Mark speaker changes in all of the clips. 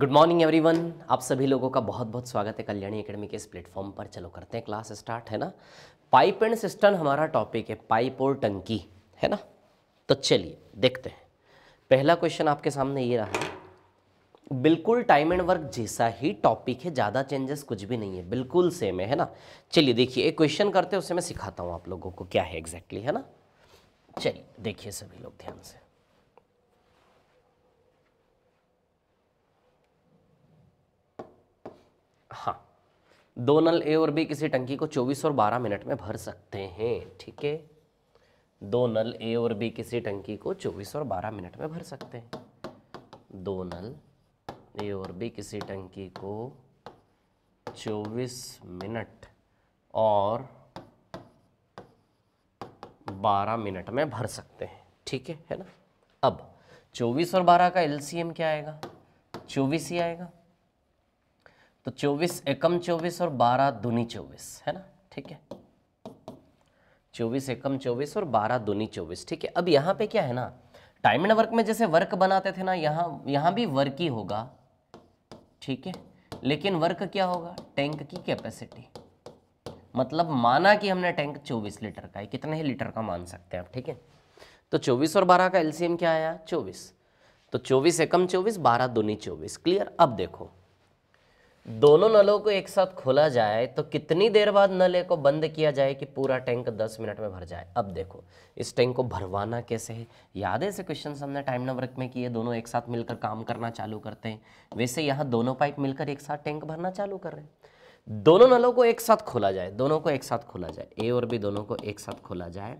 Speaker 1: good morning everyone आप सभी लोगों का बहुत बहुत स्वागत है कल्याणी एकेडमी के इस प्लेटफॉर्म पर चलो करते हैं क्लास स्टार्ट है ना पाइप एंड सिस्टम हमारा टॉपिक है पाइप और टंकी है ना तो चलिए देखते हैं पहला क्वेश्चन आपके सामने ये रहा है बिल्कुल टाइम एंड वर्क जैसा ही टॉपिक है ज़्यादा चेंजेस कुछ भी नहीं है बिल्कुल सेम है है ना चलिए देखिए एक क्वेश्चन करते हैं उससे मैं सिखाता हूँ आप लोगों को क्या है एग्जैक्टली exactly, है ना चलिए देखिए सभी लोग ध्यान से हाँ दो नल ए और बी किसी टंकी को 24 और 12 मिनट में भर सकते हैं ठीक है दो नल ए और बी किसी टंकी को 24 और 12 मिनट में भर सकते हैं दो नल ए और बी किसी टंकी को 24 मिनट और 12 मिनट में भर सकते हैं ठीक है है ना अब 24 और 12 का एलसीएम क्या आएगा 24 ही आएगा तो चौबीस एकम चौबीस और बारह दूनी चौबीस है ना ठीक है चौबीस एकम चौबीस और बारह दूनी चौबीस ठीक है अब यहां पे क्या है ना टाइम एंड वर्क में जैसे वर्क बनाते थे ना यहाँ यहां भी वर्क ही होगा ठीक है लेकिन वर्क क्या होगा टैंक की कैपेसिटी मतलब माना कि हमने टैंक 24 लीटर का है कितने ही लीटर का मान सकते हैं आप ठीक है तो 24 और 12 का एलसीएम क्या आया 24 तो 24 एकम 24 12 दूनी 24 क्लियर अब देखो दोनों नलों को एक साथ खोला जाए तो कितनी देर बाद नले को बंद किया जाए कि पूरा टैंक 10 मिनट में भर जाए अब देखो इस टैंक को भरवाना कैसे है याद है ऐसे क्वेश्चन हमने टाइम नंबर में किए दोनों एक साथ मिलकर काम करना चालू करते हैं वैसे यहाँ दोनों पाइप मिलकर एक साथ टैंक भरना चालू कर रहे हैं दोनों नलों को एक साथ खोला जाए दोनों को एक साथ खोला जाए ए और बी दोनों को एक साथ खोला जाए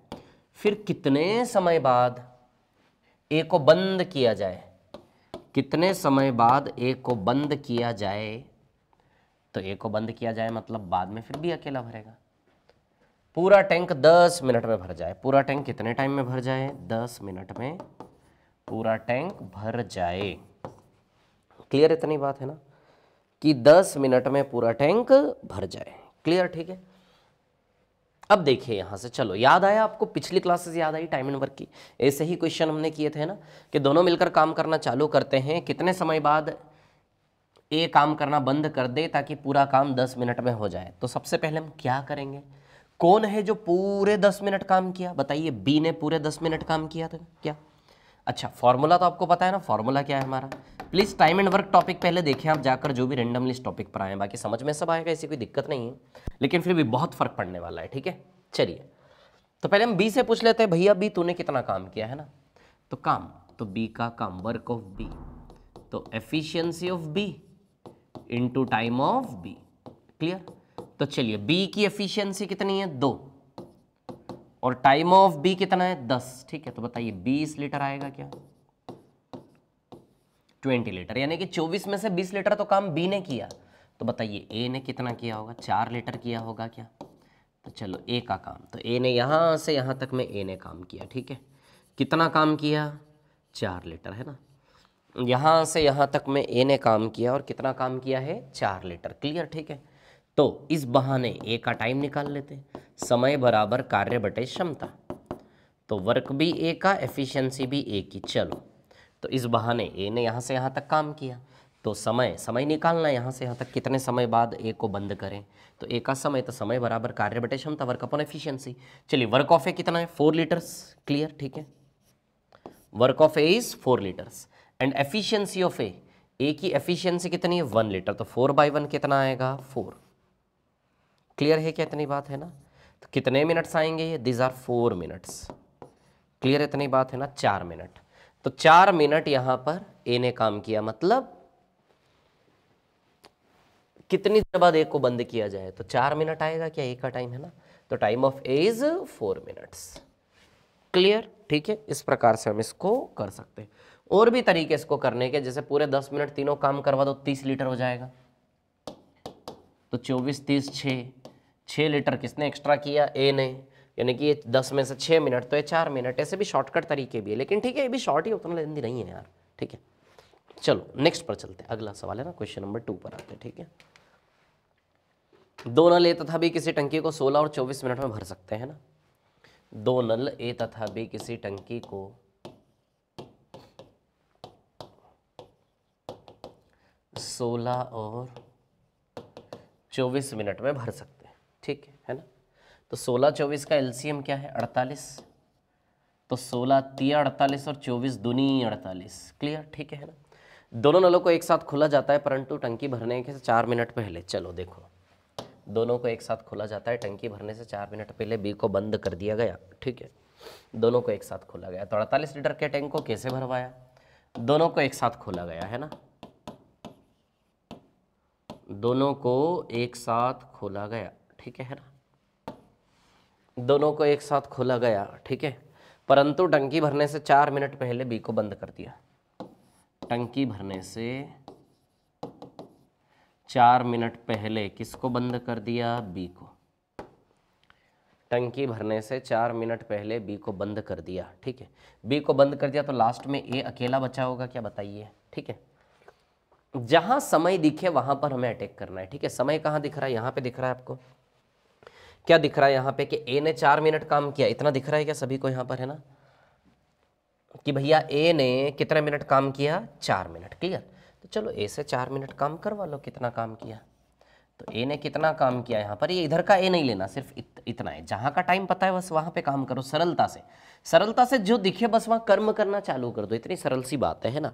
Speaker 1: फिर कितने समय बाद ए को बंद किया जाए कितने समय बाद ए को बंद किया जाए तो ए को बंद किया जाए मतलब बाद में फिर भी अकेला भरेगा पूरा टैंक 10 मिनट में भर जाए पूरा टैंक कितने टाइम में भर जाए 10 मिनट में पूरा टैंक भर जाए क्लियर इतनी बात है ना कि 10 मिनट में पूरा टैंक भर जाए क्लियर ठीक है अब देखिए यहां से चलो याद आया आपको पिछली क्लासेस याद आई टाइम एंड वर्क की ऐसे ही क्वेश्चन हमने किए थे ना कि दोनों मिलकर काम करना चालू करते हैं कितने समय बाद ये काम करना बंद कर दे ताकि पूरा काम दस मिनट में हो जाए तो सबसे पहले हम क्या करेंगे कौन है जो पूरे दस मिनट काम किया बताइए बी ने पूरे दस मिनट काम किया था तो क्या अच्छा फॉर्मूला तो आपको पता है ना फॉर्मूला क्या है हमारा please time and work topic पहले देखें आप जाकर जो भी रेंडमली टॉपिक पर आए बाकी समझ में सब आएगा ऐसी कोई दिक्कत नहीं है लेकिन फिर भी बहुत फर्क पड़ने वाला है ठीक है चलिए तो पहले हम बी से पूछ लेते हैं भैया बी तूने कितना काम किया है ना तो काम तो बी का काम वर्क ऑफ बी तो efficiency of B into time of B clear तो चलिए बी की एफिशिएंसी कितनी है दो और टाइम ऑफ बी कितना है दस ठीक है तो बताइए बीस लीटर आएगा क्या ट्वेंटी लीटर यानी कि चौबीस में से बीस लीटर तो काम बी ने किया तो बताइए ए ने कितना किया होगा चार लीटर किया होगा क्या तो चलो ए का काम तो ए ने यहां से यहां तक में ए ने काम किया ठीक है कितना काम किया चार लीटर है ना यहाँ से यहाँ तक में ए ने काम किया और कितना काम किया है चार लीटर क्लियर ठीक है तो इस बहाने ए का टाइम निकाल लेते समय बराबर कार्य बटे क्षमता तो वर्क भी ए का एफिशिएंसी भी ए की चलो तो इस बहाने ए ने यहाँ से यहाँ तक काम किया तो समय समय निकालना यहाँ से यहाँ तक कितने समय बाद ए को बंद करें तो ए का समय तो समय बराबर कार्य बटे क्षमता वर्क अपॉन एफिशियंसी चलिए वर्क ऑफ ए कितना है फोर लीटर्स क्लियर ठीक है work of A is four litres and efficiency of A A की एफिशिएंसी कितनी है वन लीटर तो फोर बाई वन कितना आएगा फोर क्लियर है क्या इतनी बात है ना तो कितने मिनट्स आएंगे ये these are four minutes clear इतनी बात है ना चार मिनट तो चार मिनट यहां पर ए ने काम किया मतलब कितनी देर बाद ए को बंद किया जाए तो चार मिनट आएगा क्या ए का टाइम है ना तो time of A is four minutes clear ठीक है इस प्रकार से हम इसको कर सकते हैं और भी तरीके इसको करने के जैसे पूरे दस मिनट तीनों काम करवा दो तीस लीटर हो जाएगा तो चौबीस तीस छः छः लीटर किसने एक्स्ट्रा किया ए ने यानी कि ये दस में से छः मिनट तो ये चार मिनट ऐसे भी शॉर्टकट तरीके भी है लेकिन ठीक है ये भी शॉर्ट ही उतना लेंदी नहीं है यार ठीक है चलो नेक्स्ट पर चलते हैं अगला सवाल है ना क्वेश्चन नंबर टू पर आते हैं ठीक है दो नल ए तथा बी किसी टंकी को सोलह और चौबीस मिनट में भर सकते हैं ना दो नल ए तथा बी किसी टंकी को सोलह और चौबीस मिनट में भर सकते हैं ठीक है है ना तो सोलह चौबीस का एलसीएम क्या है अड़तालीस तो सोलह तिया अड़तालीस और चौबीस दुनी अड़तालीस क्लियर ठीक है ना दोनों नलों को एक साथ खोला जाता है परंतु टंकी भरने के चार मिनट पहले चलो देखो दोनों को एक साथ खोला जाता है टंकी भरने से चार मिनट पहले बी को बंद कर दिया गया ठीक है दोनों को एक साथ खोला गया तो अड़तालीस लीटर के टैंक को कैसे भरवाया दोनों को एक साथ खोला गया है ना दोनों को एक साथ खोला गया ठीक है ना दोनों को एक साथ खोला गया ठीक है परंतु टंकी भरने से चार मिनट पहले बी को बंद कर दिया टंकी भरने से चार मिनट पहले किसको बंद कर दिया बी को टंकी भरने से चार मिनट पहले बी को बंद कर दिया ठीक है बी को बंद कर दिया तो लास्ट में ए अकेला बचा होगा क्या बताइए ठीक है जहां समय दिखे वहां पर हमें अटैक करना है ठीक है समय कहां दिख रहा है यहां पे दिख रहा है आपको क्या दिख रहा है यहां पे कि ए ने चार मिनट काम किया इतना दिख रहा है क्या सभी को यहां पर है ना कि भैया ए ने कितने मिनट काम किया चार मिनट क्लियर तो चलो ए से चार मिनट काम करवा लो कितना काम किया तो ए ने कितना काम किया यहाँ पर ये इधर का ए नहीं लेना सिर्फ इतना है जहां का टाइम पता है बस वहां पे काम करो सरलता से सरलता से जो दिखे बस वहां कर्म करना चालू कर दो इतनी सरल सी बात है ना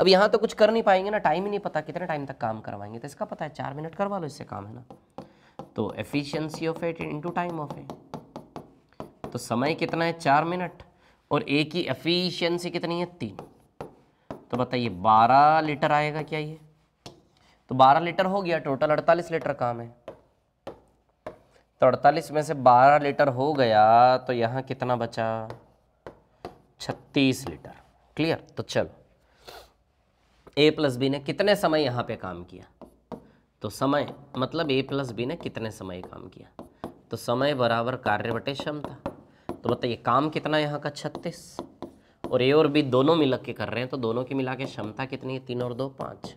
Speaker 1: अब यहां तो कुछ कर नहीं पाएंगे ना टाइम ही नहीं पता कितने टाइम तक काम करवाएंगे तो इसका पता है चार मिनट करवा लो इससे काम है ना तो efficiency of eight into time of eight तो समय कितना है चार मिनट और ए की एफिशियंसी कितनी है तीन तो बताइए बारह लीटर आएगा क्या ये तो 12 लीटर हो गया टोटल 48 लीटर काम है तो अड़तालीस में से बारह लीटर हो गया तो यहाँ कितना बचा छत्तीस लीटर क्लियर तो चलो ए प्लस बी ने कितने समय यहाँ पे काम किया तो समय मतलब ए प्लस बी ने कितने समय काम किया तो समय बराबर कार्य बटे क्षमता तो बताइए काम कितना यहाँ का छत्तीस और ए और बी दोनों मिल के कर रहे हैं तो दोनों की मिला के क्षमता कितनी है तीन और दो पाँच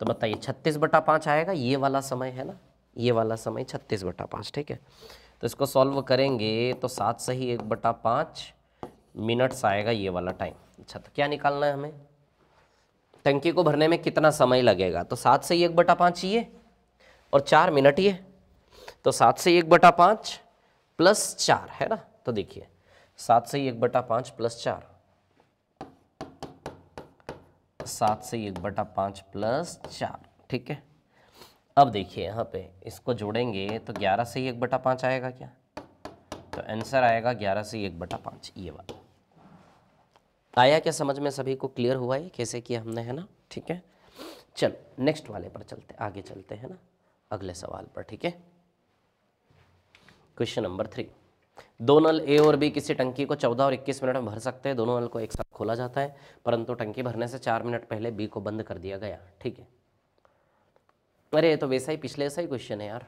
Speaker 1: तो बताइए छत्तीस बटा पाँच आएगा ये वाला समय है ना ये वाला समय छत्तीस बटा पाँच ठीक है तो इसको सॉल्व करेंगे तो सात से ही एक बटा पाँच मिनट्स आएगा ये वाला टाइम अच्छा तो क्या निकालना है हमें टंकी को भरने में कितना समय लगेगा तो सात से ही एक बटा पाँच ये और चार मिनट ये तो सात से एक बटा पाँच प्लस चार है ना तो देखिए सात से एक बटा पाँच प्लस चार सात से एक बटा पाँच प्लस चार ठीक है अब देखिए यहाँ पे इसको जोड़ेंगे तो ग्यारह से ही एक बटा पाँच आएगा क्या तो आंसर आएगा ग्यारह से एक बटा पाँच ये बात आया क्या समझ में सभी को क्लियर हुआ है कैसे किया हमने है ना ठीक है चलो नेक्स्ट वाले पर चलते आगे चलते हैं ना अगले सवाल पर ठीक है क्वेश्चन नंबर थ्री दो नल ए और बी किसी टंकी को 14 और 21 मिनट में भर सकते हैं दोनों नल को एक साथ खोला जाता है परंतु टंकी भरने से चार मिनट पहले बी को बंद कर दिया गया ठीक है अरे तो वैसा ही पिछले ऐसा ही क्वेश्चन है यार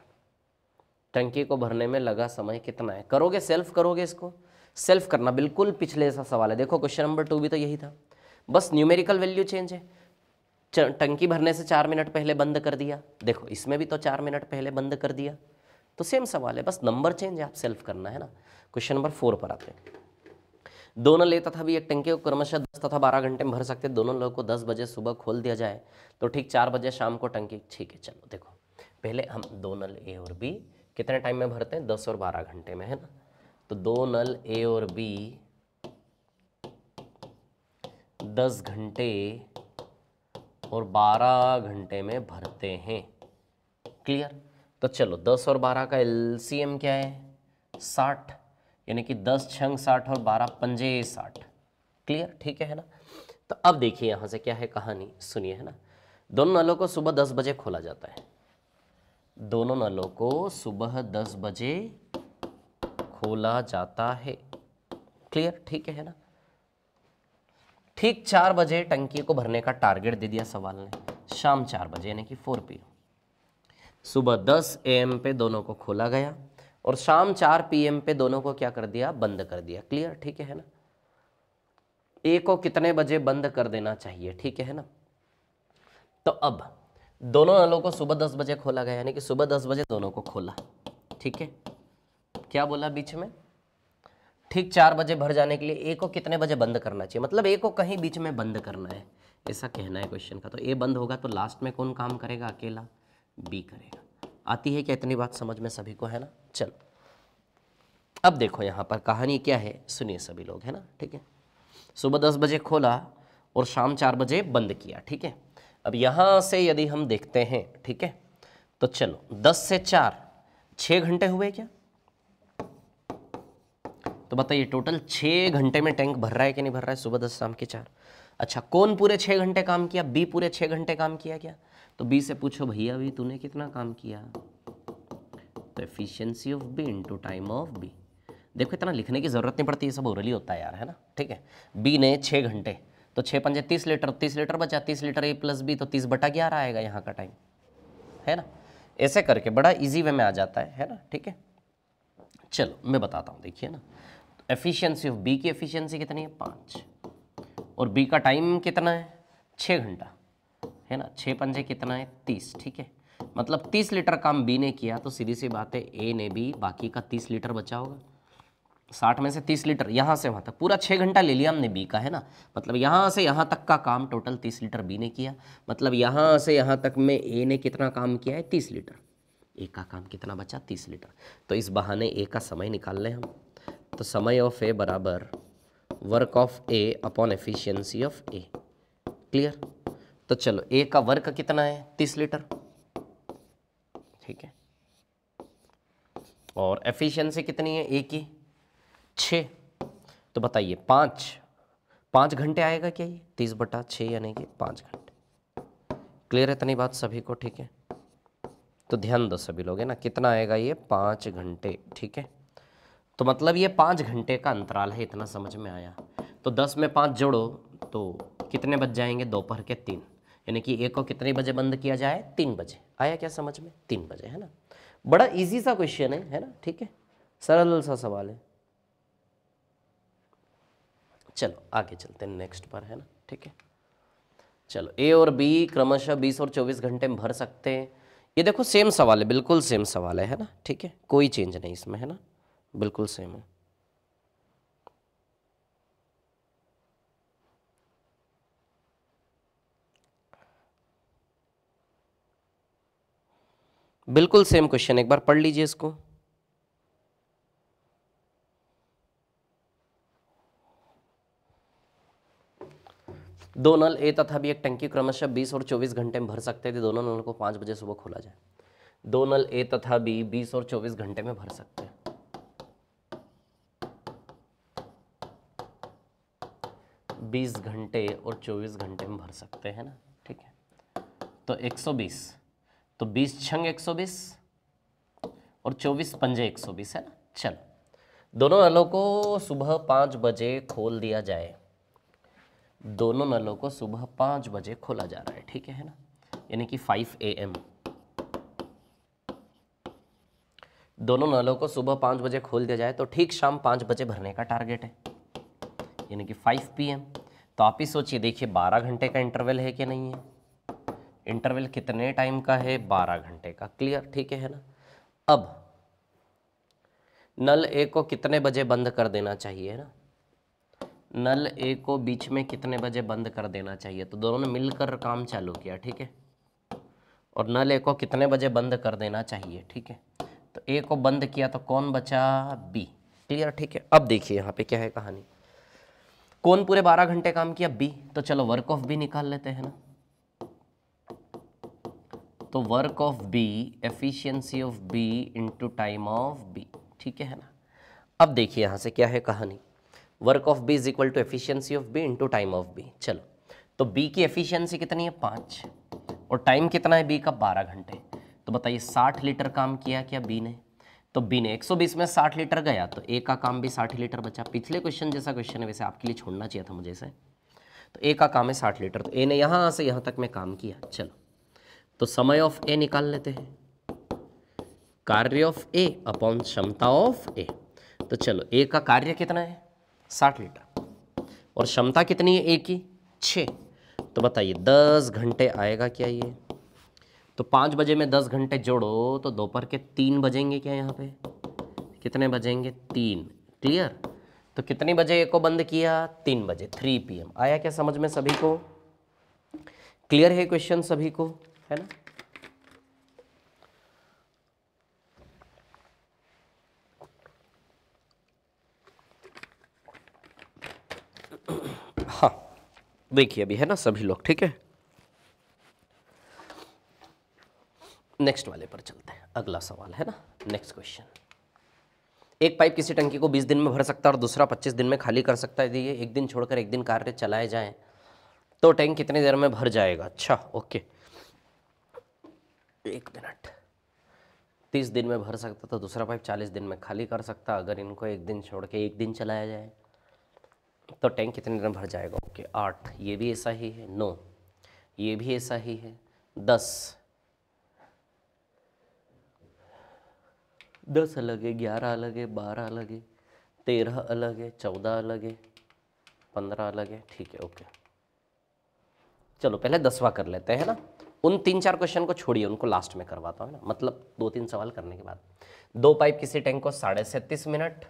Speaker 1: टंकी को भरने में लगा समय कितना है करोगे सेल्फ करोगे इसको सेल्फ करना बिल्कुल पिछले ऐसा सवाल है देखो क्वेश्चन नंबर टू भी तो यही था बस न्यूमेरिकल वैल्यू चेंज है टंकी भरने से चार मिनट पहले बंद कर दिया देखो इसमें भी तो चार मिनट पहले बंद कर दिया तो सेम सवाल है बस नंबर चेंज है आप सेल्फ करना है ना क्वेश्चन नंबर फोर पर आते हैं दोनों लेता था भी एक टंकी को क्रमशः दस तथा बारह घंटे में भर सकते दोनों लोगों को दस बजे सुबह खोल दिया जाए तो ठीक चार बजे शाम को टंकी ठीक है चलो देखो पहले हम दो नल ए और बी कितने टाइम में भरते हैं दस और बारह घंटे में है ना तो दो नल ए और बी दस घंटे और बारह घंटे में भरते हैं क्लियर तो चलो दस और बारह का एल क्या है साठ यानी कि दस छंग साठ और बारह पंजे साठ क्लियर ठीक है ना तो अब देखिए यहाँ से क्या है कहानी सुनिए है ना दोनों नलों को सुबह दस बजे खोला जाता है दोनों नलों को सुबह दस बजे खोला जाता है क्लियर ठीक है ना ठीक चार बजे टंकी को भरने का टारगेट दे दिया सवाल ने शाम चार बजे यानी कि फोर पी सुबह दस एम पे दोनों को खोला गया और शाम चार पीएम पे दोनों को क्या कर दिया बंद कर दिया क्लियर ठीक है ना ए को कितने बजे बंद कर देना चाहिए ठीक है ना तो अब दोनों नलों को सुबह दस बजे खोला गया यानी कि सुबह दस बजे दोनों को खोला ठीक है क्या बोला बीच में ठीक चार बजे भर जाने के लिए ए को कितने बजे बंद करना चाहिए मतलब ए को कहीं बीच में बंद करना है ऐसा कहना है क्वेश्चन का तो ए बंद होगा तो लास्ट में कौन काम करेगा अकेला बी करेगा आती है क्या इतनी बात समझ में सभी को है ना चलो अब देखो यहाँ पर कहानी क्या है सुनिए सभी लोग है ना ठीक है सुबह दस बजे खोला और शाम चार बजे बंद किया ठीक है अब यहाँ से यदि हम देखते हैं ठीक है तो चलो दस से चार छः घंटे हुए क्या तो बताइए टोटल छः घंटे में टैंक भर रहा है कि नहीं भर रहा है सुबह दस शाम के चार अच्छा कौन पूरे छः घंटे काम किया बी पूरे छः घंटे काम किया क्या तो बी से पूछो भैया भी तूने कितना काम किया तो efficiency of B into time of B देखो इतना लिखने की ज़रूरत नहीं पड़ती ये सब ओरली होता है यार है ना ठीक है बी ने छः घंटे तो छः पंजे तीस लीटर तीस लीटर बचा तीस लीटर ए प्लस बी तो तीस बटा ग्यारह आएगा यहाँ का टाइम है ना ऐसे करके बड़ा इजी वे में आ जाता है है ना ठीक है चलो मैं बताता हूँ देखिए ना एफिशिएंसी ऑफ बी की एफिशिएंसी कितनी है पाँच और बी का टाइम कितना है छः घंटा है ना छः पंजे कितना है तीस ठीक है मतलब तीस लीटर काम बी ने किया तो सीधी सी बात है ए ने भी बाकी का तीस लीटर बचा होगा साठ में से तीस लीटर यहाँ से वहाँ तक पूरा छः घंटा ले लिया हमने बी का है ना मतलब यहाँ से यहाँ तक का काम टोटल तीस लीटर बी ने किया मतलब यहाँ से यहाँ तक में ए ने कितना काम किया है तीस लीटर ए का काम कितना बचा तीस लीटर तो इस बहाने ए का समय निकाल लें हम तो समय ऑफ ए बराबर work of A upon efficiency of A clear तो चलो ए का वर्ग कितना है तीस लीटर ठीक है और एफिशिएंसी कितनी है ए की छ तो बताइए पांच पांच घंटे आएगा क्या ये तीस बटा छ यानी कि पांच घंटे क्लियर है इतनी बात सभी को ठीक है तो ध्यान दो सभी लोग है ना कितना आएगा ये पांच घंटे ठीक है तो मतलब ये पांच घंटे का अंतराल है इतना समझ में आया तो दस में पांच जोड़ो तो कितने बज जाएंगे दोपहर के तीन यानी कि ए को कितने बजे बंद किया जाए तीन बजे आया क्या समझ में तीन बजे है ना बड़ा इजी सा क्वेश्चन है है ना ठीक है सरल सा सवाल है चलो आगे चलते हैं नेक्स्ट पर है ना ठीक है चलो ए और बी क्रमशः बीस और चौबीस घंटे में भर सकते हैं ये देखो सेम सवाल है बिल्कुल सेम सवाल है है ना ठीक है कोई चेंज नहीं इसमें है ना बिल्कुल सेम है बिल्कुल सेम क्वेश्चन एक बार पढ़ लीजिए इसको दो नल ए तथा भी एक टंकी क्रमशः 20 और 24 घंटे में भर सकते थे दोनों नल को 5 बजे सुबह खोला जाए दो नल ए तथा बी 20 और 24 घंटे में भर सकते हैं बीस घंटे और चौबीस घंटे में भर सकते हैं ना ठीक है तो एक सौ बीस तो 20 छंग 120 और 24 पंजे 120 है ना चल दोनों नलों को सुबह पाँच बजे खोल दिया जाए दोनों नलों को सुबह पाँच बजे खोला जा रहा है ठीक है ना यानी कि 5 ए एम दोनों नलों को सुबह पाँच बजे खोल दिया जाए तो ठीक शाम पाँच बजे भरने का टारगेट है यानी कि 5 पीएम तो आप ही सोचिए देखिए 12 घंटे का इंटरवल है कि नहीं है इंटरवल कितने टाइम का है बारह घंटे का क्लियर ठीक है ना अब नल ए को कितने बजे बंद कर देना चाहिए ना नल ए को बीच में कितने बजे बंद कर देना चाहिए तो दोनों ने मिलकर काम चालू किया ठीक है और नल ए को कितने बजे बंद कर देना चाहिए ठीक है तो ए को बंद किया तो कौन बचा बी क्लियर ठीक है अब देखिए यहाँ पे क्या है कहानी कौन पूरे बारह घंटे काम किया बी तो चलो वर्क ऑफ बी निकाल लेते हैं ना तो work of B efficiency of B into time of B ठीक है ना अब देखिए यहाँ से क्या है कहानी work of B is equal to efficiency of B into time of B चलो तो बी की एफिशिएंसी कितनी है पाँच और टाइम कितना है बी का बारह घंटे तो बताइए साठ लीटर काम किया क्या बी ने तो बी ने 120 में 60 लीटर गया तो ए का काम भी 60 लीटर बचा पिछले क्वेश्चन जैसा क्वेश्चन है वैसे आपके लिए छोड़ना चाहिए था मुझे इसे तो ए का काम है 60 लीटर तो ए ने यहाँ से यहाँ तक में काम किया चलो तो समय ऑफ ए निकाल लेते हैं कार्य ऑफ ए अपॉन क्षमता ऑफ ए तो चलो ए का कार्य कितना है साठ लीटर और क्षमता कितनी है ए की छ तो बताइए दस घंटे आएगा क्या ये तो पाँच बजे में दस घंटे जोड़ो तो दोपहर के तीन बजेंगे क्या यहाँ पे कितने बजेंगे तीन क्लियर तो कितने बजे ए को बंद किया तीन बजे थ्री पीएम आया क्या समझ में सभी को क्लियर है क्वेश्चन सभी को है ना हाँ देखिए अभी है ना सभी लोग ठीक है नेक्स्ट वाले पर चलते हैं अगला सवाल है ना नेक्स्ट क्वेश्चन एक पाइप किसी टंकी को 20 दिन में भर सकता है और दूसरा 25 दिन में खाली कर सकता है यदि एक दिन छोड़कर एक दिन कार्य चलाए जाए तो टैंक कितनी देर में भर जाएगा अच्छा ओके एक मिनट तीस दिन में भर सकता तो दूसरा पाइप चालीस दिन में खाली कर सकता अगर इनको एक दिन छोड़ के एक दिन चलाया जाए तो टैंक कितने दिन भर जाएगा ओके आठ ये भी ऐसा ही है नौ ये भी ऐसा ही है दस दस अलग है ग्यारह अलग है बारह अलग है तेरह अलग है चौदह अलग है पंद्रह अलग है ठीक है ओके चलो पहले दसवा कर लेते हैं ना उन तीन चार क्वेश्चन को छोड़िए उनको लास्ट में करवाता हूँ ना मतलब दो तीन सवाल करने के बाद दो पाइप किसी टैंक को साढ़े सैंतीस मिनट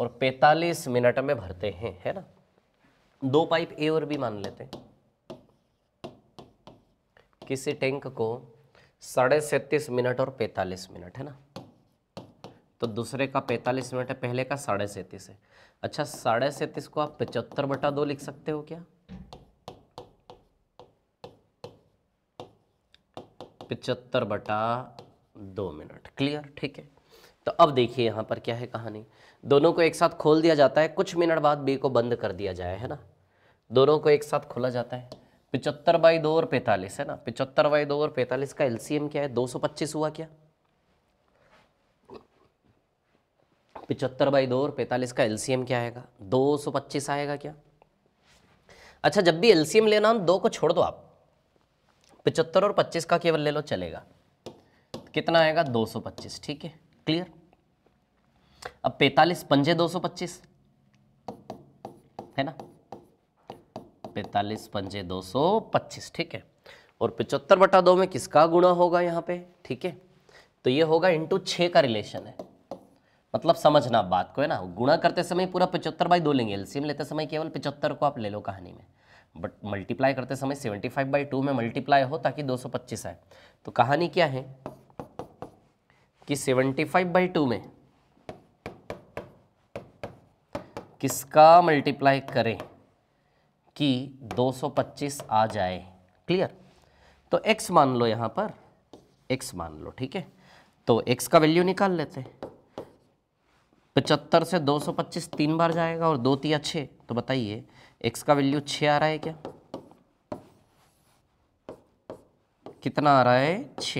Speaker 1: और पैंतालीस मिनट में भरते हैं है ना दो पाइप ए और बी मान लेते किसी टैंक को साढ़े सैंतीस मिनट और पैंतालीस मिनट है ना तो दूसरे का पैंतालीस मिनट है पहले का साढ़े सैंतीस है अच्छा साढ़े सैंतीस को आप पचहत्तर बटा दो लिख सकते हो क्या पिचहत्तर बटा दो मिनट क्लियर ठीक है तो अब देखिए यहाँ पर क्या है कहानी दोनों को एक साथ खोल दिया जाता है कुछ मिनट बाद बी को बंद कर दिया जाए है ना दोनों को एक साथ खोला जाता है पिचहत्तर बाई दो और पैंतालीस है ना पिचहत्तर बाई दो और पैंतालीस का एलसीएम क्या है दो सौ पच्चीस हुआ क्या पिचहत्तर बाई दो और पैंतालीस का एलसीएम क्या आएगा दो सौ पच्चीस आएगा क्या अच्छा जब भी एलसीएम लेना हो दो को छोड़ दो आप पिचहत्तर और पच्चीस का केवल ले लो चलेगा कितना आएगा पच्चीस ठीक है क्लियर अब पैतालीस पंजे पच्चीस है ना 45 पंजे पच्चीस ठीक है और पिचहत्तर बटा दो में किसका गुणा होगा यहां पे ठीक है तो ये होगा इंटू छ का रिलेशन है मतलब समझना आप बात को है ना गुणा करते समय पूरा पिचहत्तर बाई दो लेंगे एलसीएम लेते समय केवल पिचहत्तर को आप ले लो कहानी में बट मल्टीप्लाई करते समय 75 फाइव बाई टू में मल्टीप्लाई हो ताकि 225 आए तो कहानी क्या है कि 75 फाइव बाई टू में किसका मल्टीप्लाई करें कि 225 आ जाए क्लियर तो x मान लो यहां पर x मान लो ठीक है तो x का वैल्यू निकाल लेते हैं पचहत्तर से 225 तीन बार जाएगा और दो तीन अच्छे तो बताइए एक्स का वैल्यू छ आ रहा है क्या कितना आ रहा है छ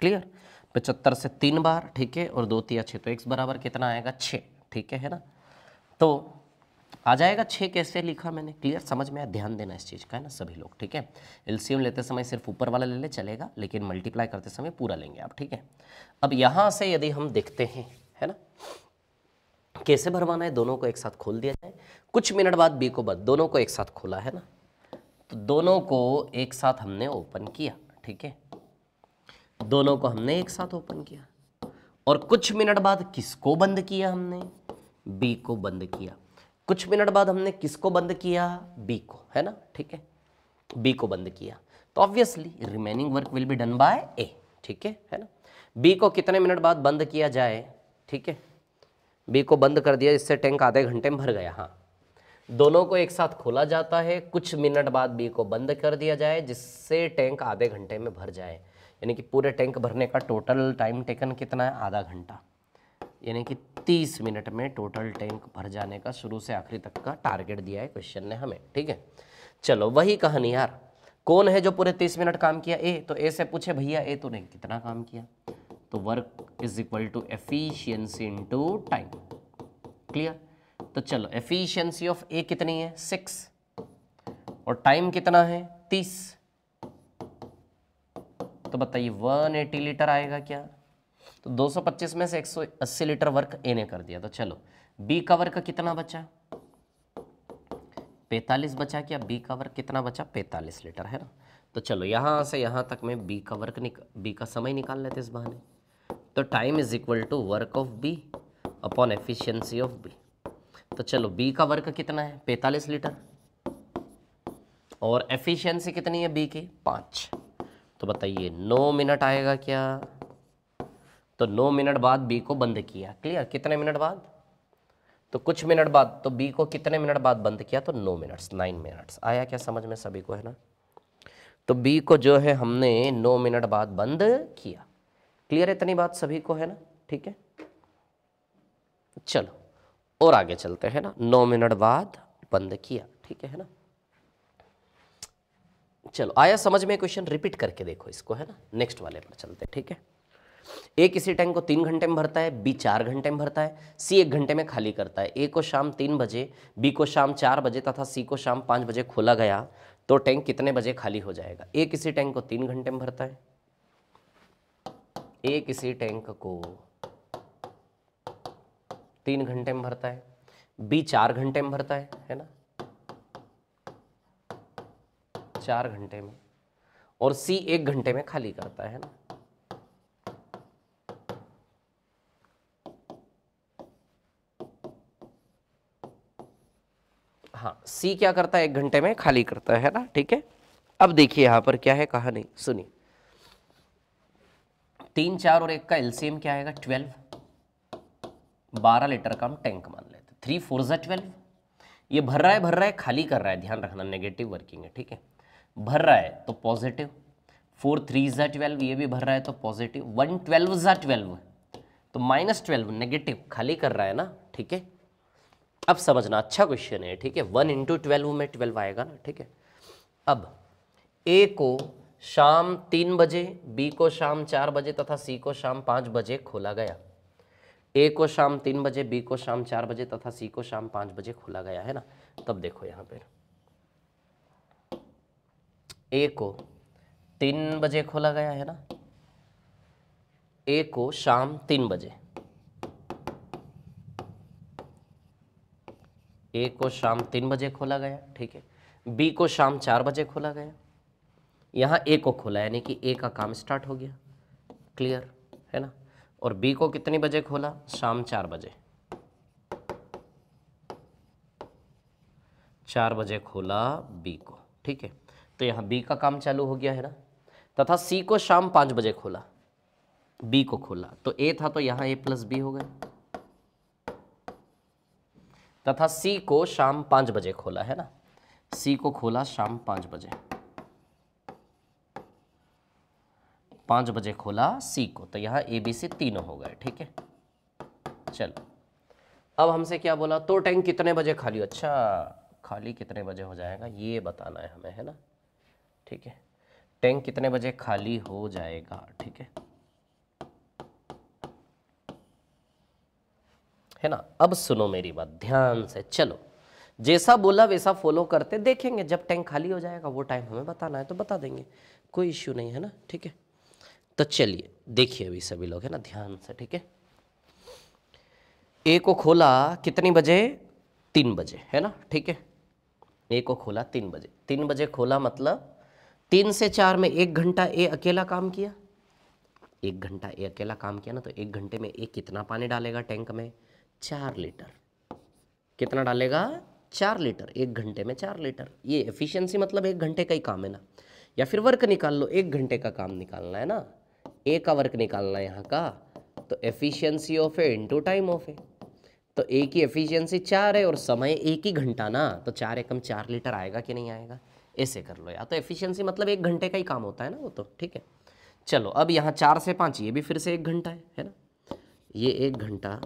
Speaker 1: क्लियर पचहत्तर से तीन बार ठीक है और दो तीन छः तो एक्स बराबर कितना आएगा छः ठीक है ना तो आ जाएगा छः कैसे लिखा मैंने क्लियर समझ में आया ध्यान देना इस चीज़ का है ना सभी लोग ठीक है एलसीएम लेते समय सिर्फ ऊपर वाला ले ले चलेगा लेकिन मल्टीप्लाई करते समय पूरा लेंगे आप ठीक है अब यहाँ से यदि हम देखते हैं है ना कैसे भरवाना है दोनों को एक साथ खोल दिया जाए कुछ मिनट बाद बी को बंद दोनों को एक साथ खोला है ना तो दोनों को एक साथ हमने ओपन किया ठीक है दोनों को हमने एक साथ ओपन किया और कुछ मिनट बाद किसको बंद किया हमने बी को बंद किया कुछ मिनट बाद हमने किसको बंद किया बी को है ना ठीक है बी को बंद किया तो obviously remaining work will be done by A ठीक है है ना बी को कितने मिनट बाद बंद किया जाए ठीक है बी को बंद कर दिया इससे टैंक आधे घंटे में भर गया हाँ दोनों को एक साथ खोला जाता है कुछ मिनट बाद बी को बंद कर दिया जाए जिससे टैंक आधे घंटे में भर जाए यानी कि पूरे टैंक भरने का टोटल टाइम टेकन कितना है आधा घंटा यानी कि 30 मिनट में टोटल टैंक भर जाने का शुरू से आखिरी तक का टारगेट दिया है क्वेश्चन ने हमें ठीक है चलो वही कहानी यार कौन है जो पूरे 30 मिनट काम किया ए तो ए से पूछे भैया ए तूने कितना काम किया तो work is equal to in into time clear तो चलो एफिशियंसी ऑफ ए कितनी है सिक्स और टाइम कितना है तीस तो बताइए वन एटी लीटर आएगा क्या तो 225 में से 180 लीटर वर्क ए ने कर दिया तो चलो बी का वर्क कितना बचा 45 बचा क्या बी का वर्क कितना बचा 45 लीटर है ना तो चलो यहां से यहां तक मैं बी का वर्क निक बी का समय निकाल लेते इस बहाने तो time is equal to work of B upon efficiency of B तो चलो बी का वर्क कितना है पैंतालीस लीटर और एफिशिएंसी कितनी है बी की पाँच तो बताइए नौ मिनट आएगा क्या तो नौ मिनट बाद बी को बंद किया क्लियर कितने मिनट बाद तो कुछ मिनट बाद तो बी को कितने मिनट बाद बंद किया तो नौ मिनट्स नाइन मिनट्स आया क्या समझ में सभी को है ना तो बी को जो है हमने नौ मिनट बाद बंद किया क्लियर है इतनी बात सभी को है ना ठीक है चलो और आगे चलते हैं ना नौ मिनट बाद बंद किया ठीक है ना चलो आया समझ में क्वेश्चन रिपीट करके देखो इसको है ना नेक्स्ट वाले पर चलते हैं ठीक है ए किसी टैंक को तीन घंटे में भरता है बी चार घंटे में भरता है सी एक घंटे में खाली करता है ए को शाम तीन बजे बी को शाम चार बजे तथा सी को शाम पाँच बजे खोला गया तो टैंक कितने बजे खाली हो जाएगा ए किसी टैंक को तीन घंटे में भरता है ए किसी टैंक को तीन घंटे में भरता है बी चार घंटे में भरता है है ना चार घंटे में और सी एक घंटे में खाली करता है ना हाँ सी क्या करता है एक घंटे में खाली करता है ना ठीक है अब देखिए यहां पर क्या है कहानी सुनिए तीन चार और एक का एलसीएम क्या आएगा ट्वेल्व बारह लीटर का हम टैंक मान लेते थ्री फोर ज़ा ट्वेल्व ये भर रहा है भर रहा है खाली कर रहा है ध्यान रखना नेगेटिव वर्किंग है ठीक है भर रहा है तो पॉजिटिव फोर थ्री ज़ा ट्वेल्व ये भी भर रहा है तो पॉजिटिव वन ट्वेल्व ज़ा ट्वेल्व तो माइनस ट्वेल्व नेगेटिव खाली कर रहा है ना ठीक है अब समझना अच्छा क्वेश्चन है ठीक है वन इंटू ट्वेल्व में ट्वेल्व आएगा ना ठीक है अब ए को शाम तीन बजे बी को शाम चार बजे तथा सी को शाम पाँच बजे खोला गया ए को शाम तीन बजे बी को शाम चार बजे तथा सी को शाम पाँच बजे खोला गया है ना तब देखो यहाँ पर ए को तीन बजे खोला गया है ना ए को शाम तीन बजे ए को शाम तीन बजे खोला गया ठीक है बी को शाम चार बजे खोला गया यहाँ ए को खोला यानी कि ए का काम स्टार्ट हो गया क्लियर है ना और बी को कितने बजे खोला शाम चार बजे चार बजे खोला बी को ठीक है तो यहाँ बी का काम चालू हो गया है ना तथा सी को शाम पाँच बजे खोला बी को खोला तो ए था तो यहाँ ए प्लस बी हो गया तथा सी को शाम पाँच बजे खोला है ना सी को खोला शाम पाँच बजे पाँच बजे खोला सी को तो यहाँ ए बी सी तीनों हो गए ठीक है चलो अब हमसे क्या बोला तो टैंक कितने बजे खाली अच्छा खाली कितने बजे हो जाएगा ये बताना है हमें है ना ठीक है टैंक कितने बजे खाली हो जाएगा ठीक है है ना अब सुनो मेरी बात ध्यान से चलो जैसा बोला वैसा फॉलो करते देखेंगे जब टैंक खाली हो जाएगा वो टाइम हमें बताना है तो बता देंगे कोई इश्यू नहीं है ना ठीक है तो चलिए देखिए अभी सभी लोग है ना ध्यान से ठीक है ए को खोला कितनी बजे तीन बजे है ना ठीक है ए को खोला तीन बजे तीन बजे खोला मतलब तीन से चार में एक घंटा ए अकेला काम किया एक घंटा ए अकेला काम किया ना तो एक घंटे में ए कितना पानी डालेगा टैंक में चार लीटर कितना डालेगा चार लीटर एक घंटे में चार लीटर ये एफिशिएंसी मतलब एक घंटे का ही काम है ना या फिर वर्क निकाल लो एक घंटे का काम निकालना है ना ए का वर्क निकालना है यहाँ का तो efficiency of A into time of A तो ए की एफिशिएंसी चार है और समय एक ही घंटा ना तो चार एकम चार लीटर आएगा कि नहीं आएगा ऐसे कर लो या तो एफिशिएंसी मतलब एक घंटे का ही काम होता है ना वो तो ठीक है चलो अब यहाँ चार से पाँच ये भी फिर से एक घंटा है है ना ये एक घंटा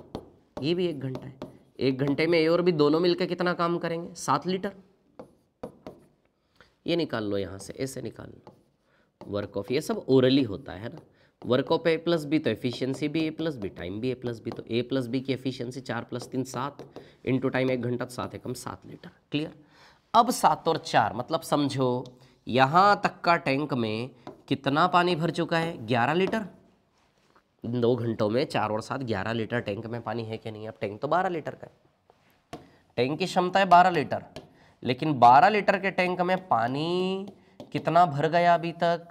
Speaker 1: ये भी एक घंटा है एक घंटे में ए और भी दोनों मिलकर कितना काम करेंगे सात लीटर ये निकाल लो यहाँ से ऐसे निकाल लो वर्क ऑफ ये सब ओरली होता है ना work of A plus B तो एफिशिएंसी भी ए प्लस बी टाइम भी ए प्लस बी तो ए प्लस बी की एफिशिएंसी चार प्लस तीन सात इंटू टाइम एक घंटा तो सात कम सात लीटर क्लियर अब सात और चार मतलब समझो यहाँ तक का टैंक में कितना पानी भर चुका है ग्यारह लीटर दो घंटों में चार और सात ग्यारह लीटर टैंक में पानी है कि नहीं अब टैंक तो बारह लीटर का है टैंक की क्षमता है बारह लीटर लेकिन बारह लीटर के टैंक में पानी कितना भर गया अभी तक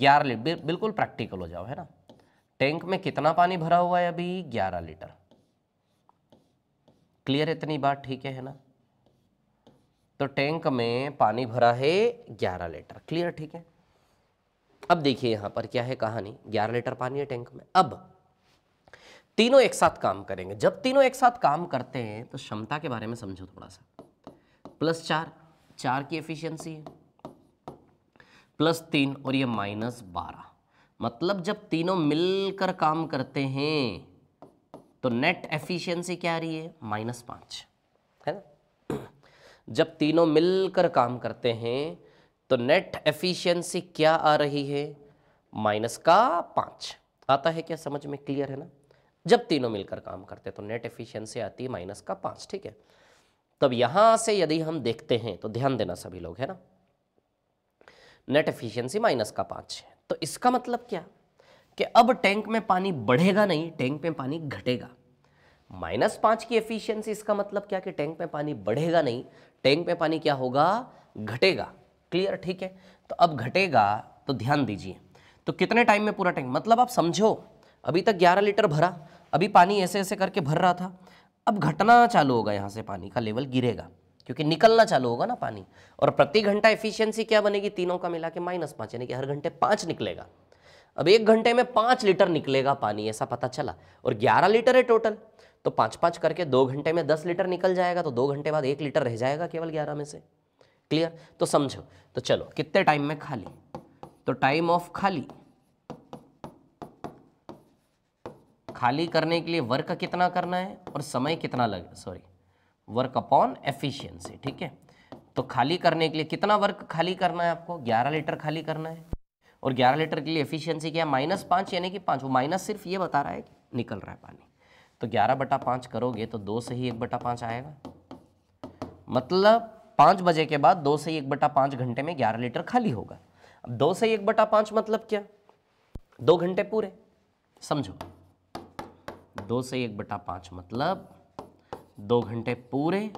Speaker 1: ग्यारह लीटर बिल्कुल प्रैक्टिकल हो जाओ है ना टैंक में कितना पानी भरा हुआ है अभी ग्यारह लीटर क्लियर इतनी बात ठीक है ना तो टैंक में पानी भरा है ग्यारह लीटर क्लियर ठीक है अब देखिए यहां पर क्या है कहानी ग्यारह लीटर पानी है टैंक में अब तीनों एक साथ काम करेंगे जब तीनों एक साथ काम करते हैं तो क्षमता के बारे में समझो थोड़ा सा प्लस चार चार की एफिशिएंसी है प्लस तीन और ये माइनस बारह मतलब जब तीनों मिलकर काम करते हैं तो नेट एफिशिएंसी क्या आ रही है माइनस पांच है ना जब तीनों मिलकर काम करते हैं तो नेट एफिशिएंसी क्या आ रही है माइनस का पांच आता है क्या समझ में क्लियर है ना जब तीनों मिलकर काम करते हैं तो नेट एफिशिएंसी आती है माइनस का पांच ठीक है तब यहां से यदि हम देखते हैं तो ध्यान देना सभी लोग है ना नेट एफिशिएंसी माइनस का पाँच है तो इसका मतलब क्या कि अब टैंक में पानी बढ़ेगा नहीं टैंक में पानी घटेगा माइनस पाँच की एफिशिएंसी इसका मतलब क्या कि टैंक में पानी बढ़ेगा नहीं टैंक में पानी क्या होगा घटेगा क्लियर ठीक है तो अब घटेगा तो ध्यान दीजिए तो कितने टाइम में पूरा टैंक मतलब आप समझो अभी तक ग्यारह लीटर भरा अभी पानी ऐसे ऐसे करके भर रहा था अब घटना चालू होगा यहाँ से पानी का लेवल गिरेगा क्योंकि निकलना चालू होगा ना पानी और प्रति घंटा एफिशिएंसी क्या बनेगी तीनों का मिला के माइनस पाँच यानी कि हर घंटे पाँच निकलेगा अब एक घंटे में पाँच लीटर निकलेगा पानी ऐसा पता चला और ग्यारह लीटर है टोटल तो पाँच पाँच करके दो घंटे में दस लीटर निकल जाएगा तो दो घंटे बाद एक लीटर रह जाएगा केवल ग्यारह में से क्लियर तो समझो तो चलो कितने टाइम में खाली तो टाइम ऑफ खाली खाली करने के लिए वर्क कितना करना है और समय कितना लगे सॉरी वर्क अपॉन एफिशिएंसी ठीक है तो खाली करने के लिए कितना वर्क खाली करना है आपको 11 लीटर खाली करना है और 11 लीटर के लिए एफिशिएंसी क्या है माइनस पाँच यानी कि पाँच वो माइनस सिर्फ ये बता रहा है कि निकल रहा है पानी तो 11 बटा पाँच करोगे तो दो से ही एक बटा पाँच आएगा मतलब पाँच बजे के बाद दो से ही एक बटा पाँच घंटे में ग्यारह लीटर खाली होगा अब दो से ही एक बटा पाँच मतलब क्या दो घंटे पूरे समझो दो से एक बटा पाँच मतलब दो घंटे पूरे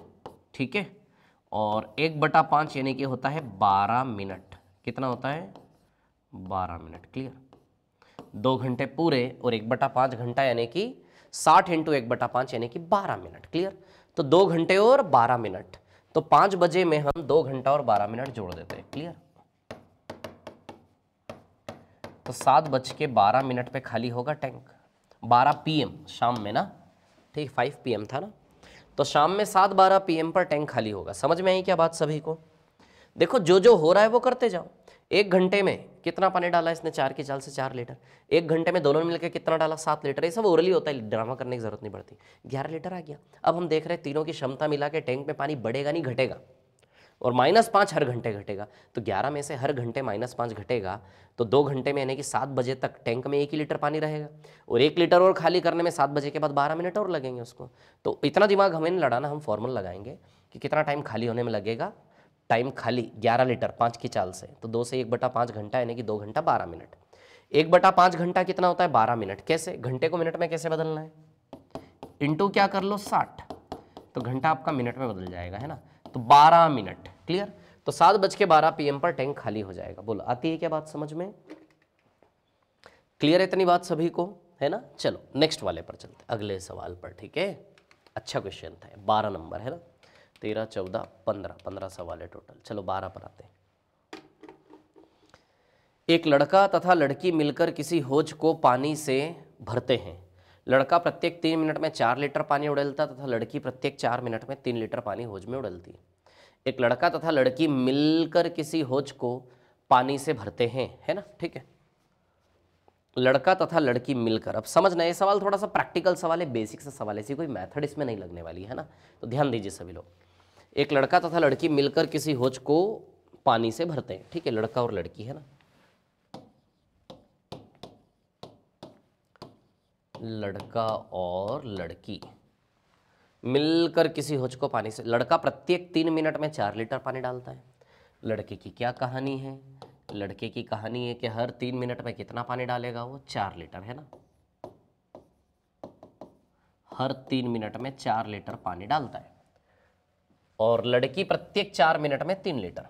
Speaker 1: ठीक है और एक बटा पाँच यानी कि होता है बारह मिनट कितना होता है बारह मिनट क्लियर दो घंटे पूरे और एक बटा पाँच घंटा यानी कि साठ इंटू एक बटा पाँच यानी कि बारह मिनट क्लियर तो दो घंटे और बारह मिनट तो पाँच बजे में हम दो घंटा और बारह मिनट जोड़ देते हैं क्लियर तो सात बज के बारह मिनट पे खाली होगा टैंक बारह पीएम शाम में ना ठीक फाइव पीएम था ना तो शाम में सात बारह पीएम पर टैंक खाली होगा समझ में आई क्या बात सभी को देखो जो जो हो रहा है वो करते जाओ एक घंटे में कितना पानी डाला इसने चार की चाल से चार लीटर एक घंटे में दोनों मिलकर कितना डाला सात लीटर ये सब ओरली होता है ड्रामा करने की जरूरत नहीं पड़ती ग्यारह लीटर आ गया अब हम देख रहे हैं तीनों की क्षमता मिला के टैंक में पानी बढ़ेगा नहीं घटेगा और माइनस पाँच हर घंटे घटेगा तो ग्यारह में से हर घंटे माइनस पाँच घटेगा तो दो घंटे में यानी कि सात बजे तक टैंक में एक ही लीटर पानी रहेगा और एक लीटर और खाली करने में सात बजे के बाद बारह मिनट और लगेंगे उसको तो इतना दिमाग हमें नहीं लड़ाना हम फॉर्मल लगाएंगे कि कितना टाइम खाली होने में लगेगा टाइम खाली ग्यारह लीटर पाँच की चाल से तो दो से एक बटा पाँच घंटा यानी कि दो घंटा बारह मिनट एक बटा पाँच घंटा कितना होता है बारह मिनट कैसे घंटे को मिनट में कैसे बदलना है इंटू क्या कर लो साठ तो घंटा आपका मिनट में बदल जाएगा है ना तो बारह मिनट क्लियर तो सात बज के बारह पीएम पर टैंक खाली हो जाएगा बोलो आती है क्या बात समझ में क्लियर है इतनी बात सभी को है ना चलो नेक्स्ट वाले पर चलते अगले सवाल पर ठीक है अच्छा क्वेश्चन था बारह नंबर है ना तेरह चौदह पंद्रह पंद्रह सवाल है टोटल चलो बारह पर आते एक लड़का तथा लड़की मिलकर किसी होज को पानी से भरते हैं लड़का प्रत्येक तीन मिनट में चार लीटर पानी उड़ेलता तथा लड़की प्रत्येक चार मिनट में तीन लीटर पानी होज में उड़ेलती एक लड़का तथा लड़की मिलकर किसी होज को पानी से भरते हैं है ना ठीक है लड़का तथा लड़की मिलकर अब समझना ये सवाल थोड़ा सा प्रैक्टिकल सवाल है बेसिक सा सवाल ऐसी कोई मैथड इसमें नहीं लगने वाली है ना तो ध्यान दीजिए सभी लोग एक लड़का तथा लड़की मिलकर किसी होज को पानी से भरते हैं ठीक है लड़का और लड़की है ना लड़का और लड़की मिलकर किसी होच को पानी से लड़का प्रत्येक तीन मिनट में चार लीटर पानी डालता है लड़के की क्या कहानी है लड़के की कहानी है कि हर तीन मिनट में कितना पानी डालेगा वो चार लीटर है ना हर तीन मिनट में चार लीटर पानी डालता है और लड़की प्रत्येक चार मिनट में तीन लीटर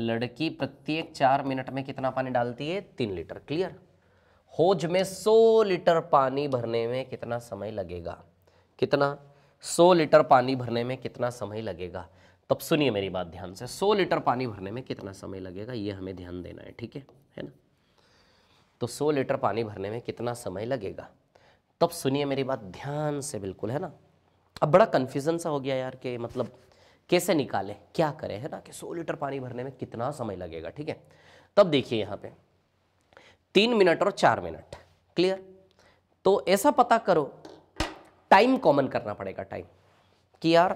Speaker 1: लड़की प्रत्येक चार मिनट में कितना पानी डालती है तीन लीटर क्लियर होज में 100 लीटर पानी भरने में कितना समय लगेगा कितना 100 लीटर पानी भरने में कितना समय लगेगा तब सुनिए मेरी बात ध्यान से 100 लीटर पानी भरने में कितना समय लगेगा ये हमें ध्यान देना है ठीक है है ना तो 100 लीटर पानी भरने में कितना समय लगेगा तब सुनिए मेरी बात ध्यान से बिल्कुल है ना अब बड़ा कन्फ्यूज़न सा हो गया यार के मतलब कैसे निकाले क्या करें है ना कि 100 लीटर पानी भरने में कितना समय लगेगा ठीक है तब देखिए यहाँ पे तीन मिनट और चार मिनट क्लियर तो ऐसा पता करो टाइम कॉमन करना पड़ेगा टाइम कि यार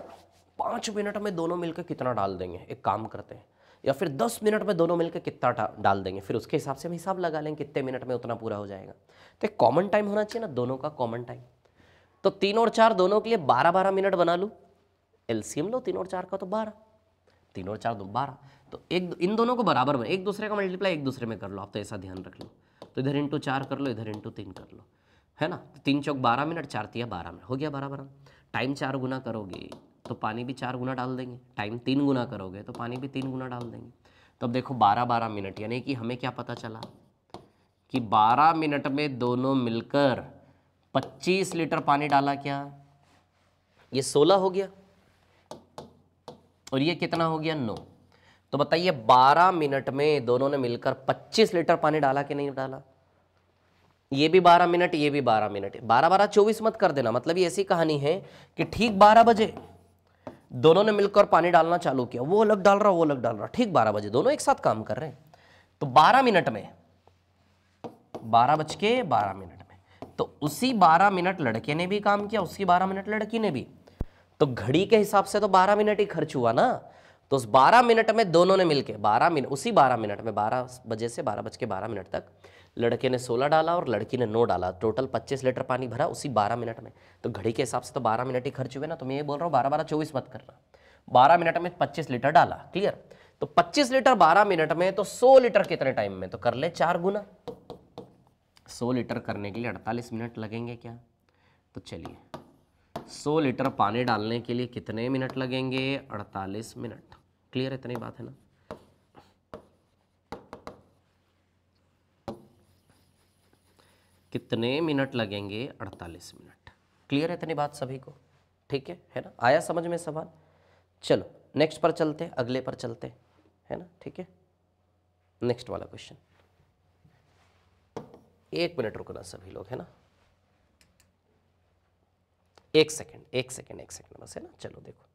Speaker 1: पाँच मिनट में दोनों मिलकर कितना डाल देंगे एक काम करते हैं या फिर दस मिनट में दोनों मिलकर कितना डाल देंगे फिर उसके हिसाब से हम हिसाब लगा लेंगे कितने मिनट में उतना पूरा हो जाएगा तो एक कॉमन टाइम होना चाहिए ना दोनों का कॉमन टाइम तो तीन और चार दोनों के लिए बारह बारह मिनट बना लूँ एलसीएम लो तीन और चार का तो बारह तीन और चार दो बारह तो एक इन दोनों को बराबर में एक दूसरे का मल्टीप्लाई एक दूसरे में कर लो आप तो ऐसा ध्यान रख लो तो इधर इंटू चार कर लो इधर इंटू तीन कर लो है ना तो तीन चौक बारह मिनट चार तिया बारह मिनट हो गया बारह बारह टाइम चार गुना करोगे तो पानी भी चार गुना डाल देंगे टाइम तीन गुना करोगे तो पानी भी तीन गुना डाल देंगे तो अब देखो बारह बारह मिनट यानी कि हमें क्या पता चला कि बारह मिनट में दोनों मिलकर पच्चीस लीटर पानी डाला क्या ये सोलह हो गया और ये कितना हो गया नौ तो बताइए 12 मिनट में दोनों ने मिलकर 25 लीटर पानी डाला कि नहीं डाला ये भी 12 मिनट ये भी 12 मिनट 12 12 24 मत कर देना मतलब ये ऐसी कहानी है कि ठीक 12 बजे दोनों ने मिलकर पानी डालना चालू किया वो अलग डाल रहा वो अलग डाल रहा ठीक 12 बजे दोनों एक साथ काम कर रहे हैं तो 12 मिनट में बारह बज के बारह मिनट में तो उसी 12 मिनट लड़के ने भी काम किया उसकी 12 मिनट लड़की ने भी तो घड़ी के हिसाब से तो 12 मिनट ही खर्च हुआ ना तो उस 12 मिनट में दोनों ने मिलके 12 मिनट उसी 12 मिनट में 12 बजे से बारह बज के बारह मिनट तक लड़के ने 16 डाला और लड़की ने 9 डाला टोटल 25 लीटर पानी भरा उसी 12 मिनट में तो घड़ी के हिसाब से तो 12 मिनट ही खर्च हुए ना तो मैं ये बोल रहा हूँ बारह बारह चौबीस मत करना बारह मिनट में पच्चीस लीटर डाला क्लियर तो पच्चीस लीटर बारह मिनट में तो सौ लीटर कितने टाइम में तो कर ले चार गुना सौ लीटर करने के लिए अड़तालीस मिनट लगेंगे क्या तो चलिए सौ लीटर पानी डालने के लिए कितने मिनट लगेंगे अड़तालीस मिनट क्लियर इतना ही बात है ना कितने मिनट लगेंगे 48 मिनट क्लियर है इतनी बात सभी को ठीक है है ना आया समझ में सवाल चलो नेक्स्ट पर चलते हैं अगले पर चलते हैं है ना ठीक है नेक्स्ट वाला क्वेश्चन एक मिनट रुकना सभी लोग है ना एक सेकंड एक सेकंड एक सेकंड बस है ना चलो देखो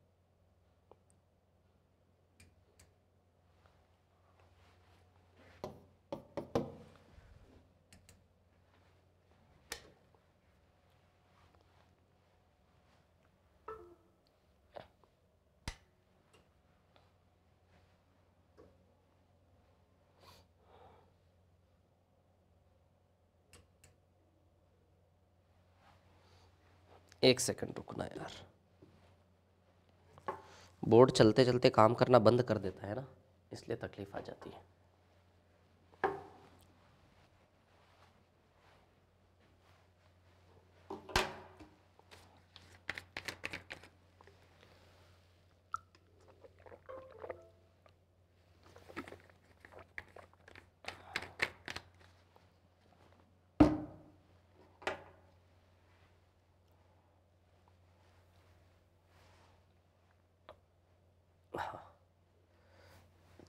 Speaker 1: एक सेकंड रुकना यार बोर्ड चलते चलते काम करना बंद कर देता है ना इसलिए तकलीफ़ आ जाती है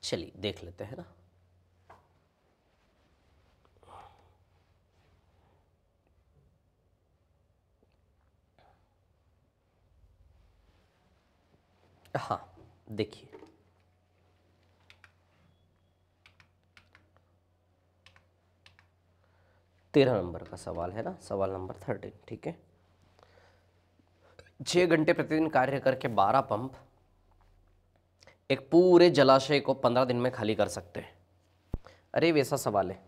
Speaker 1: चलिए देख लेते हैं ना हाँ देखिए तेरह नंबर का सवाल है ना सवाल नंबर थर्टीन ठीक है छह घंटे प्रतिदिन कार्य करके बारह पंप एक पूरे जलाशय को पंद्रह दिन में खाली कर सकते हैं अरे वैसा सवाल है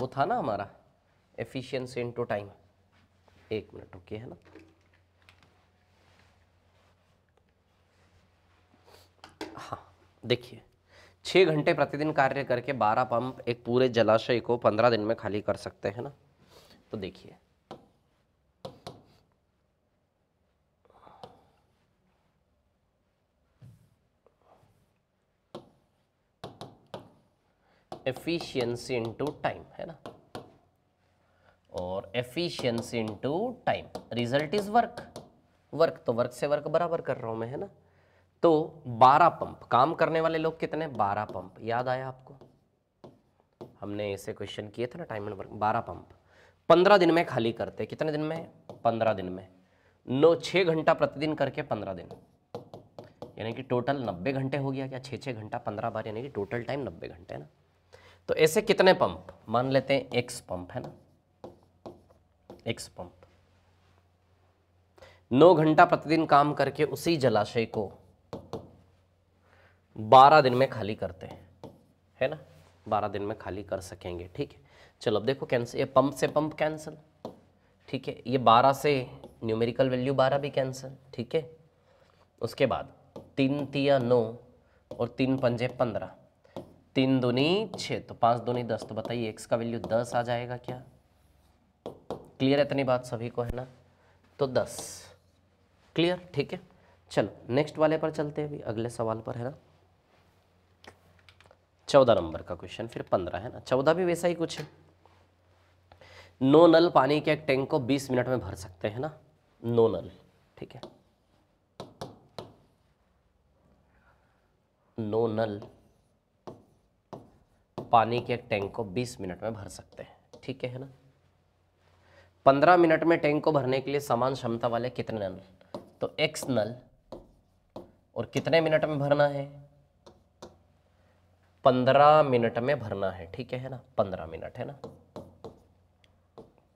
Speaker 1: वो था ना हमारा एफिशिएंसी इनटू टाइम एक मिनट ओके है ना हाँ देखिए छः घंटे प्रतिदिन कार्य करके बारह पंप एक पूरे जलाशय को पंद्रह दिन में खाली कर सकते हैं ना तो देखिए एफिशिएंसी इनटू टाइम है ना और efficiency into time result is work work तो वर्क से वर्क बराबर कर रहा हूं मैं है ना तो 12 पंप काम करने वाले लोग कितने 12 पंप याद आया आपको हमने ऐसे क्वेश्चन किए थे ना टाइम एंड वर्क 12 पंप 15 दिन में खाली करते कितने दिन में 15 दिन में नौ छः घंटा प्रतिदिन करके 15 दिन यानी कि टोटल 90 घंटे हो गया क्या छः छः घंटा 15 बार यानी कि टोटल टाइम 90 घंटे है ना तो ऐसे कितने पंप मान लेते हैं एक्स पंप है ना एक्स पंप नौ घंटा प्रतिदिन काम करके उसी जलाशय को बारह दिन में खाली करते हैं है ना बारह दिन में खाली कर सकेंगे ठीक है चलो अब देखो कैंसिल ये पंप से पंप कैंसिल ठीक है ये बारह से न्यूमेरिकल वैल्यू बारह भी कैंसिल ठीक है उसके बाद तीन तिया नौ और तीन पंजे पंद्रह तीन दूनी छः तो पाँच दुनी दस तो बताइए एक्स का वैल्यू दस आ जाएगा क्या क्लियर इतनी बात सभी को है ना तो दस क्लियर ठीक है चलो नेक्स्ट वाले पर चलते हैं अभी अगले सवाल पर है ना चौदह नंबर का क्वेश्चन फिर पंद्रह है ना चौदह भी वैसा ही कुछ है नो नल पानी के एक टैंक को बीस मिनट में भर सकते हैं ना नो नल ठीक है नो नल पानी के टैंक को 20 मिनट में भर सकते हैं ठीक है ना 15 मिनट में टैंक को भरने के लिए समान क्षमता वाले कितने नल तो एक्स नल और कितने मिनट में भरना है 15 मिनट में भरना है ठीक है ना 15 मिनट है ना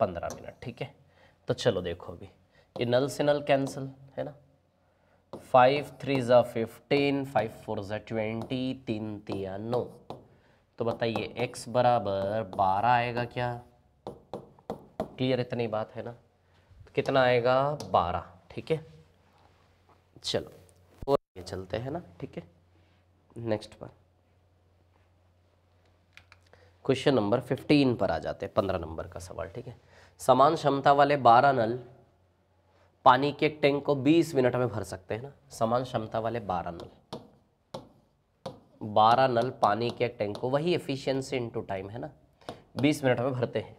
Speaker 1: 15 मिनट ठीक है तो चलो देखो अभी ये नल से नल कैंसिल है ना फाइव थ्री ज़ा फिफ्टीन फाइव फोर ज़ा ट्वेंटी तीन तिया नौ तो बताइए x बराबर बारह आएगा क्या क्लियर इतनी बात है ना तो कितना आएगा बारह ठीक है चलो और ये चलते हैं ना ठीक है नेक्स्ट पर क्वेश्चन नंबर फिफ्टीन पर आ जाते हैं पंद्रह नंबर का सवाल ठीक है समान क्षमता वाले बारह नल पानी के एक टैंक को बीस मिनट में भर सकते हैं ना समान क्षमता वाले बारह नल बारह नल पानी के टैंक को वही एफिशिएंसी इनटू टाइम है ना बीस मिनट में भरते हैं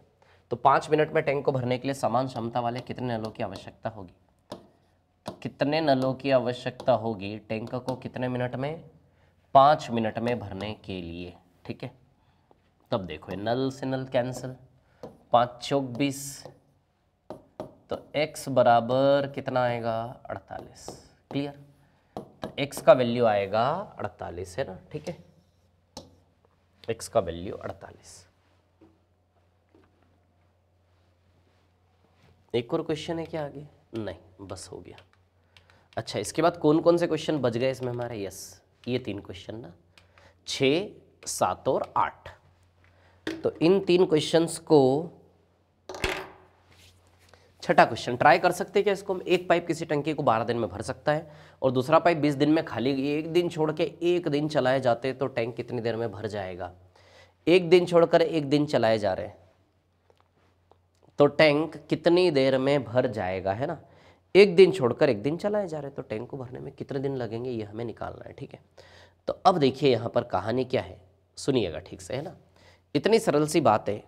Speaker 1: तो पाँच मिनट में टैंक को भरने के लिए समान क्षमता वाले कितने नलों की आवश्यकता होगी कितने नलों की आवश्यकता होगी टैंक को कितने मिनट में पाँच मिनट में भरने के लिए ठीक है तब देखो नल से नल कैंसिल पाँच चौक बीस तो x बराबर कितना आएगा अड़तालीस क्लियर एक्स का वैल्यू आएगा अड़तालीस है ना ठीक है एक्स का वैल्यू अड़तालीस एक और क्वेश्चन है क्या आगे नहीं बस हो गया अच्छा इसके बाद कौन कौन से क्वेश्चन बच गए इसमें हमारे यस ये तीन क्वेश्चन ना छत सात और आठ तो इन तीन क्वेश्चंस को छठा क्वेश्चन ट्राई कर सकते हैं क्या इसको हम एक पाइप किसी टंकी को बारह दिन में भर सकता है और दूसरा पाइप बीस दिन में खाली एक दिन छोड़ के एक दिन चलाए जाते तो टैंक कितनी देर में भर जाएगा एक दिन छोड़कर एक दिन चलाए जा रहे तो टैंक कितनी देर में भर जाएगा है ना एक दिन छोड़कर एक दिन चलाए जा रहे तो टैंक को भरने में कितने दिन लगेंगे ये हमें निकालना है ठीक है तो अब देखिए यहाँ पर कहानी क्या है सुनिएगा ठीक से है ना इतनी सरल सी बात है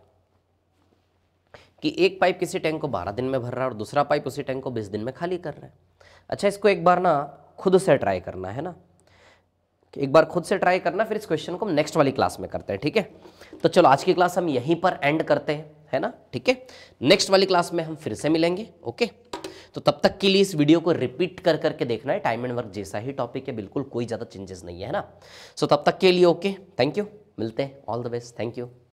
Speaker 1: कि एक पाइप किसी टैंक को बारह दिन में भर रहा है और दूसरा पाइप उसी टैंक को बीस दिन में खाली कर रहा है अच्छा इसको एक बार ना खुद से ट्राई करना है ना एक बार खुद से ट्राई करना फिर इस क्वेश्चन को हम नेक्स्ट वाली क्लास में करते हैं ठीक है तो चलो आज की क्लास हम यहीं पर एंड करते हैं है ना ठीक है नेक्स्ट वाली क्लास में हम फिर से मिलेंगे ओके तो तब तक के लिए इस वीडियो को रिपीट कर करके देखना है टाइम एंड वर्क जैसा ही टॉपिक है बिल्कुल कोई ज़्यादा चेंजेस नहीं है ना सो तब तक के लिए ओके थैंक यू मिलते हैं all the best thank you